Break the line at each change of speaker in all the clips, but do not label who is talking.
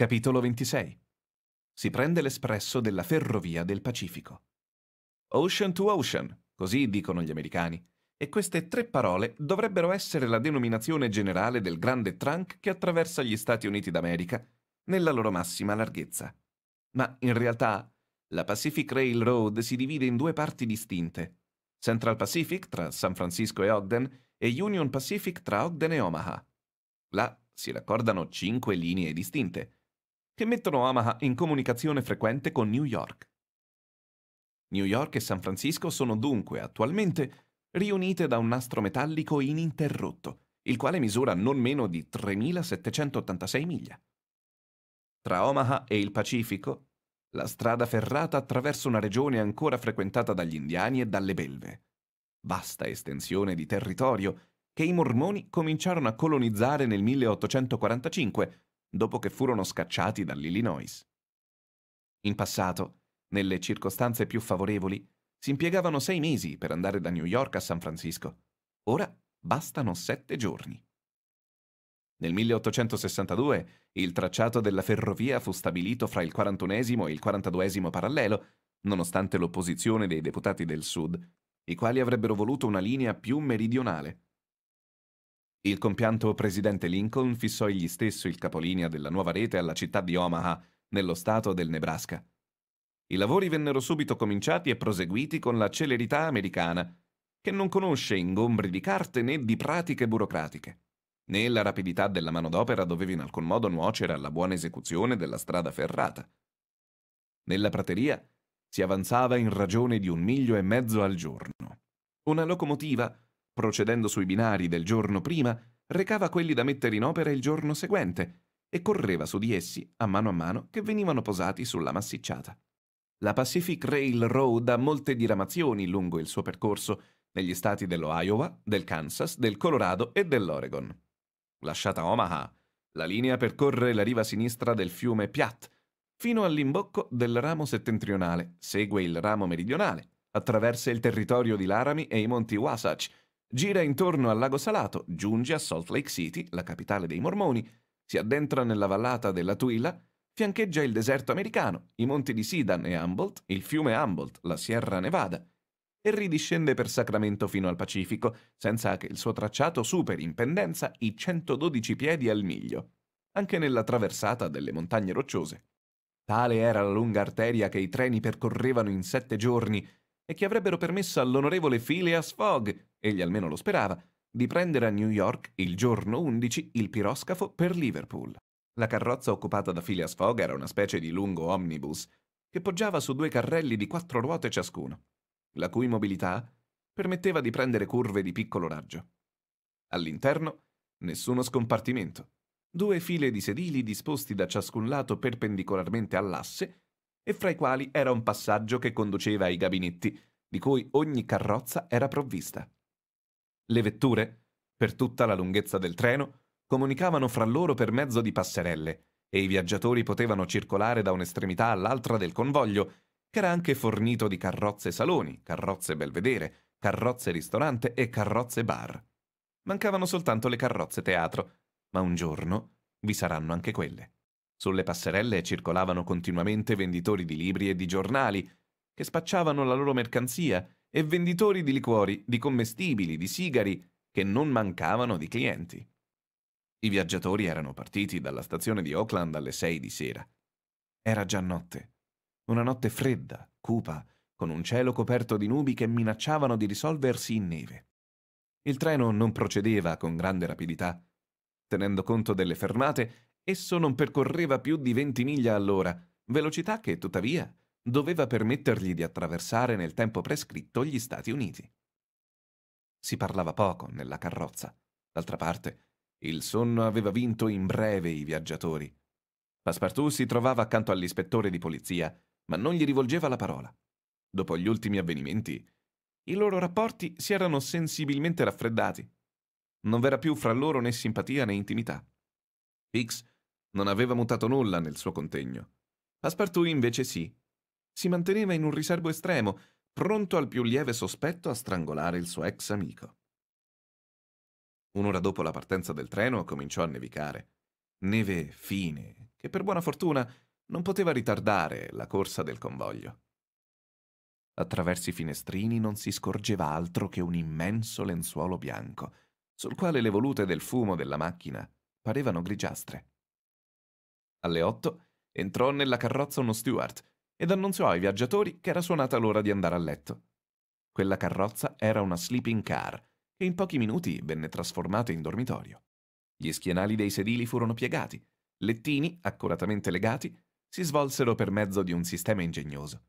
Capitolo 26. Si prende l'espresso della ferrovia del Pacifico. Ocean to ocean, così dicono gli americani, e queste tre parole dovrebbero essere la denominazione generale del grande trunk che attraversa gli Stati Uniti d'America nella loro massima larghezza. Ma in realtà la Pacific Railroad si divide in due parti distinte. Central Pacific tra San Francisco e Ogden e Union Pacific tra Ogden e Omaha. Là si raccordano cinque linee distinte, che mettono Omaha in comunicazione frequente con New York. New York e San Francisco sono dunque attualmente riunite da un nastro metallico ininterrotto, il quale misura non meno di 3.786 miglia. Tra Omaha e il Pacifico, la strada ferrata attraverso una regione ancora frequentata dagli indiani e dalle belve, vasta estensione di territorio che i mormoni cominciarono a colonizzare nel 1845 dopo che furono scacciati dall'Illinois. In passato, nelle circostanze più favorevoli, si impiegavano sei mesi per andare da New York a San Francisco. Ora bastano sette giorni. Nel 1862 il tracciato della ferrovia fu stabilito fra il 41 e il 42 parallelo, nonostante l'opposizione dei deputati del Sud, i quali avrebbero voluto una linea più meridionale. Il compianto presidente Lincoln fissò egli stesso il capolinea della nuova rete alla città di Omaha, nello stato del Nebraska. I lavori vennero subito cominciati e proseguiti con la celerità americana, che non conosce ingombri di carte né di pratiche burocratiche. Né la rapidità della manodopera doveva in alcun modo nuocere alla buona esecuzione della strada ferrata. Nella prateria si avanzava in ragione di un miglio e mezzo al giorno. Una locomotiva procedendo sui binari del giorno prima, recava quelli da mettere in opera il giorno seguente e correva su di essi a mano a mano che venivano posati sulla massicciata. La Pacific Railroad ha molte diramazioni lungo il suo percorso negli stati dello Iowa, del Kansas, del Colorado e dell'Oregon. Lasciata Omaha, la linea percorre la riva sinistra del fiume Piatt fino all'imbocco del ramo settentrionale, segue il ramo meridionale, attraversa il territorio di Laramie e i monti Wasatch Gira intorno al lago Salato, giunge a Salt Lake City, la capitale dei Mormoni, si addentra nella vallata della Tuila, fiancheggia il deserto americano, i monti di Sidan e Humboldt, il fiume Humboldt, la Sierra Nevada, e ridiscende per Sacramento fino al Pacifico, senza che il suo tracciato superi in pendenza i 112 piedi al miglio, anche nella traversata delle montagne rocciose. Tale era la lunga arteria che i treni percorrevano in sette giorni e che avrebbero permesso all'onorevole Phileas Fogg, egli almeno lo sperava, di prendere a New York il giorno 11 il piroscafo per Liverpool. La carrozza occupata da Phileas Fogg era una specie di lungo omnibus che poggiava su due carrelli di quattro ruote ciascuno, la cui mobilità permetteva di prendere curve di piccolo raggio. All'interno nessuno scompartimento. Due file di sedili disposti da ciascun lato perpendicolarmente all'asse e fra i quali era un passaggio che conduceva ai gabinetti, di cui ogni carrozza era provvista. Le vetture, per tutta la lunghezza del treno, comunicavano fra loro per mezzo di passerelle, e i viaggiatori potevano circolare da un'estremità all'altra del convoglio, che era anche fornito di carrozze saloni, carrozze belvedere, carrozze ristorante e carrozze bar. Mancavano soltanto le carrozze teatro, ma un giorno vi saranno anche quelle. Sulle passerelle circolavano continuamente venditori di libri e di giornali, che spacciavano la loro mercanzia, e venditori di liquori, di commestibili, di sigari, che non mancavano di clienti. I viaggiatori erano partiti dalla stazione di Oakland alle sei di sera. Era già notte. Una notte fredda, cupa, con un cielo coperto di nubi che minacciavano di risolversi in neve. Il treno non procedeva con grande rapidità. Tenendo conto delle fermate, Esso non percorreva più di 20 miglia all'ora, velocità che, tuttavia, doveva permettergli di attraversare nel tempo prescritto gli Stati Uniti. Si parlava poco nella carrozza. D'altra parte, il sonno aveva vinto in breve i viaggiatori. Passepartout si trovava accanto all'ispettore di polizia, ma non gli rivolgeva la parola. Dopo gli ultimi avvenimenti, i loro rapporti si erano sensibilmente raffreddati. Non v'era più fra loro né simpatia né intimità. Fix non aveva mutato nulla nel suo contegno. Passepartout invece sì. Si manteneva in un riservo estremo, pronto al più lieve sospetto a strangolare il suo ex amico. Un'ora dopo la partenza del treno cominciò a nevicare. Neve fine, che per buona fortuna non poteva ritardare la corsa del convoglio. Attraverso i finestrini non si scorgeva altro che un immenso lenzuolo bianco, sul quale le volute del fumo della macchina parevano grigiastre. Alle otto entrò nella carrozza uno steward ed annunziò ai viaggiatori che era suonata l'ora di andare a letto. Quella carrozza era una sleeping car che in pochi minuti venne trasformata in dormitorio. Gli schienali dei sedili furono piegati, lettini, accuratamente legati, si svolsero per mezzo di un sistema ingegnoso.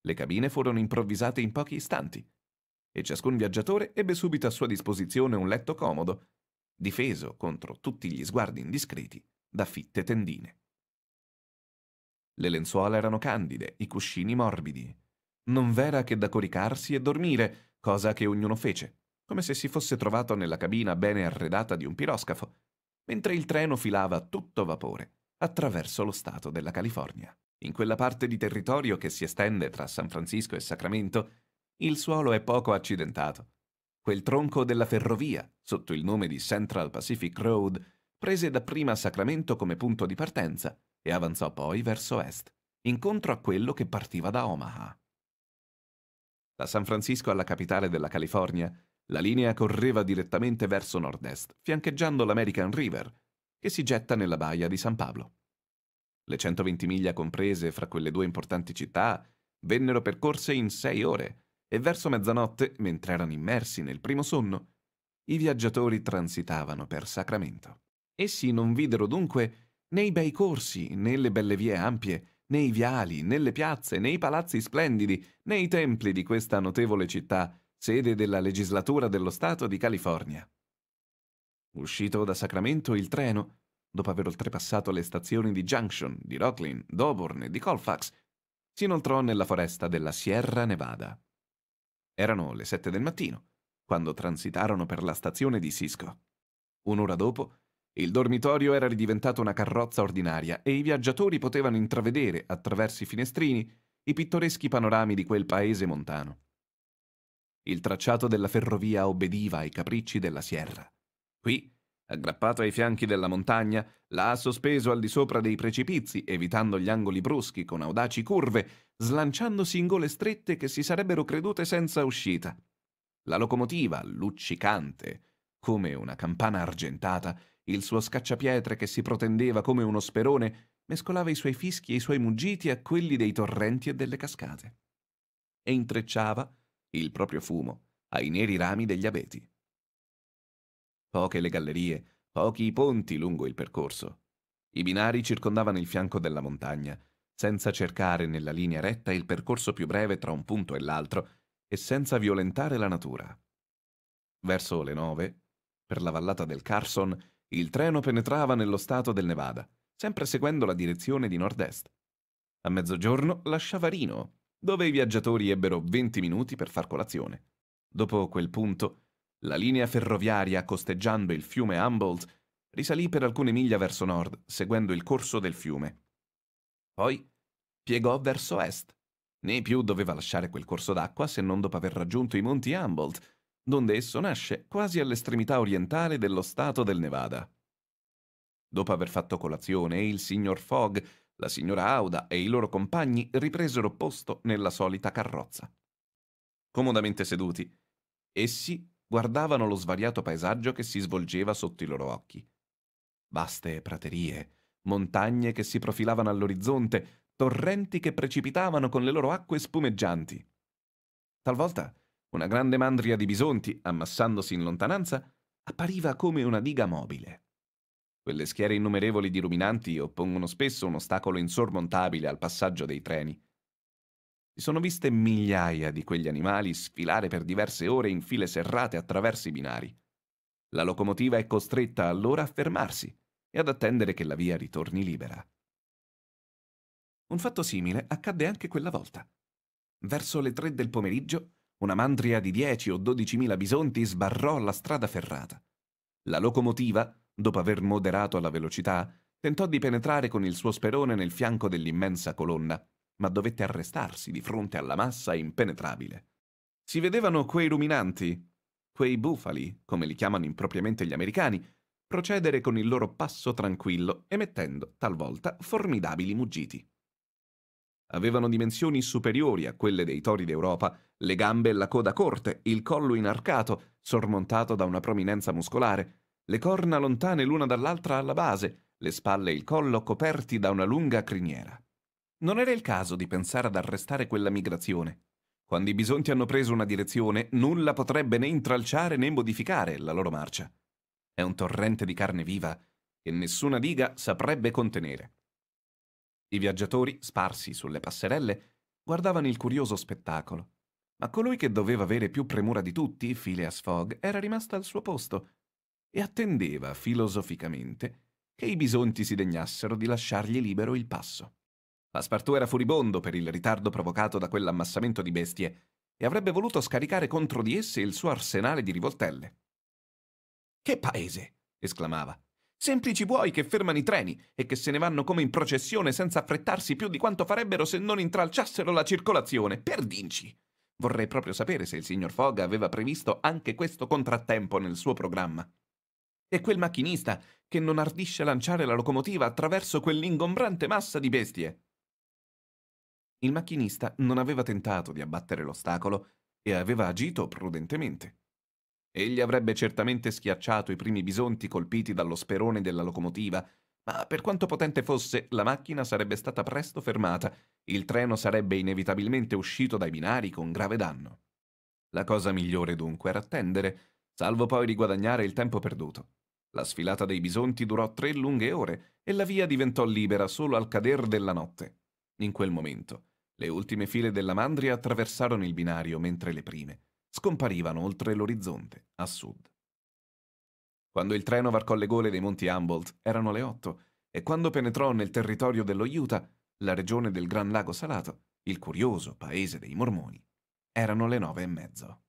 Le cabine furono improvvisate in pochi istanti e ciascun viaggiatore ebbe subito a sua disposizione un letto comodo difeso contro tutti gli sguardi indiscreti da fitte tendine. Le lenzuola erano candide, i cuscini morbidi. Non v'era che da coricarsi e dormire, cosa che ognuno fece, come se si fosse trovato nella cabina bene arredata di un piroscafo, mentre il treno filava tutto vapore attraverso lo stato della California. In quella parte di territorio che si estende tra San Francisco e Sacramento, il suolo è poco accidentato Quel tronco della ferrovia, sotto il nome di Central Pacific Road, prese dapprima Sacramento come punto di partenza e avanzò poi verso est, incontro a quello che partiva da Omaha. Da San Francisco alla capitale della California, la linea correva direttamente verso nord-est, fiancheggiando l'American River, che si getta nella baia di San Pablo. Le 120 miglia comprese fra quelle due importanti città vennero percorse in sei ore, e verso mezzanotte, mentre erano immersi nel primo sonno, i viaggiatori transitavano per Sacramento. Essi non videro dunque né i bei corsi, né le belle vie ampie, né i viali, né le piazze, né i palazzi splendidi, né i templi di questa notevole città, sede della legislatura dello Stato di California. Uscito da Sacramento il treno, dopo aver oltrepassato le stazioni di Junction, di Rocklin, d'Auburn e di Colfax, si inoltrò nella foresta della Sierra Nevada. Erano le sette del mattino, quando transitarono per la stazione di Cisco. Un'ora dopo, il dormitorio era ridiventato una carrozza ordinaria e i viaggiatori potevano intravedere, attraverso i finestrini, i pittoreschi panorami di quel paese montano. Il tracciato della ferrovia obbediva ai capricci della sierra. Qui Aggrappato ai fianchi della montagna, là sospeso al di sopra dei precipizi, evitando gli angoli bruschi con audaci curve, slanciandosi in gole strette che si sarebbero credute senza uscita. La locomotiva, luccicante, come una campana argentata, il suo scacciapietre che si protendeva come uno sperone, mescolava i suoi fischi e i suoi muggiti a quelli dei torrenti e delle cascate. E intrecciava il proprio fumo ai neri rami degli abeti poche le gallerie, pochi i ponti lungo il percorso. I binari circondavano il fianco della montagna, senza cercare nella linea retta il percorso più breve tra un punto e l'altro e senza violentare la natura. Verso le nove, per la vallata del Carson, il treno penetrava nello stato del Nevada, sempre seguendo la direzione di nord-est. A mezzogiorno lasciava Rino, dove i viaggiatori ebbero venti minuti per far colazione. Dopo quel punto, la linea ferroviaria costeggiando il fiume Humboldt risalì per alcune miglia verso nord, seguendo il corso del fiume. Poi piegò verso est. Né più doveva lasciare quel corso d'acqua se non dopo aver raggiunto i monti Humboldt, donde esso nasce quasi all'estremità orientale dello stato del Nevada. Dopo aver fatto colazione, il signor Fogg, la signora Auda e i loro compagni ripresero posto nella solita carrozza. Comodamente seduti, essi guardavano lo svariato paesaggio che si svolgeva sotto i loro occhi. Vaste praterie, montagne che si profilavano all'orizzonte, torrenti che precipitavano con le loro acque spumeggianti. Talvolta una grande mandria di bisonti, ammassandosi in lontananza, appariva come una diga mobile. Quelle schiere innumerevoli di ruminanti oppongono spesso un ostacolo insormontabile al passaggio dei treni. Si sono viste migliaia di quegli animali sfilare per diverse ore in file serrate attraverso i binari. La locomotiva è costretta allora a fermarsi e ad attendere che la via ritorni libera. Un fatto simile accadde anche quella volta. Verso le tre del pomeriggio, una mandria di 10 o 12 mila bisonti sbarrò la strada ferrata. La locomotiva, dopo aver moderato la velocità, tentò di penetrare con il suo sperone nel fianco dell'immensa colonna, ma dovette arrestarsi di fronte alla massa impenetrabile. Si vedevano quei ruminanti, quei bufali, come li chiamano impropriamente gli americani, procedere con il loro passo tranquillo, emettendo talvolta formidabili muggiti. Avevano dimensioni superiori a quelle dei tori d'Europa, le gambe e la coda corte, il collo inarcato, sormontato da una prominenza muscolare, le corna lontane l'una dall'altra alla base, le spalle e il collo coperti da una lunga criniera. Non era il caso di pensare ad arrestare quella migrazione. Quando i bisonti hanno preso una direzione, nulla potrebbe né intralciare né modificare la loro marcia. È un torrente di carne viva che nessuna diga saprebbe contenere. I viaggiatori, sparsi sulle passerelle, guardavano il curioso spettacolo. Ma colui che doveva avere più premura di tutti, Phileas Fogg, era rimasto al suo posto e attendeva filosoficamente che i bisonti si degnassero di lasciargli libero il passo. Passepartout era furibondo per il ritardo provocato da quell'ammassamento di bestie e avrebbe voluto scaricare contro di esse il suo arsenale di rivoltelle. Che paese! esclamava. Semplici buoi che fermano i treni e che se ne vanno come in processione senza affrettarsi più di quanto farebbero se non intralciassero la circolazione. Perdinci! Vorrei proprio sapere se il signor Fogg aveva previsto anche questo contrattempo nel suo programma. E quel macchinista che non ardisce lanciare la locomotiva attraverso quell'ingombrante massa di bestie il macchinista non aveva tentato di abbattere l'ostacolo e aveva agito prudentemente. Egli avrebbe certamente schiacciato i primi bisonti colpiti dallo sperone della locomotiva, ma per quanto potente fosse, la macchina sarebbe stata presto fermata, il treno sarebbe inevitabilmente uscito dai binari con grave danno. La cosa migliore dunque era attendere, salvo poi riguadagnare il tempo perduto. La sfilata dei bisonti durò tre lunghe ore e la via diventò libera solo al cader della notte. In quel momento le ultime file della mandria attraversarono il binario mentre le prime scomparivano oltre l'orizzonte, a sud. Quando il treno varcò le gole dei monti Humboldt erano le otto e quando penetrò nel territorio dello Utah, la regione del Gran Lago Salato, il curioso paese dei Mormoni, erano le nove e mezzo.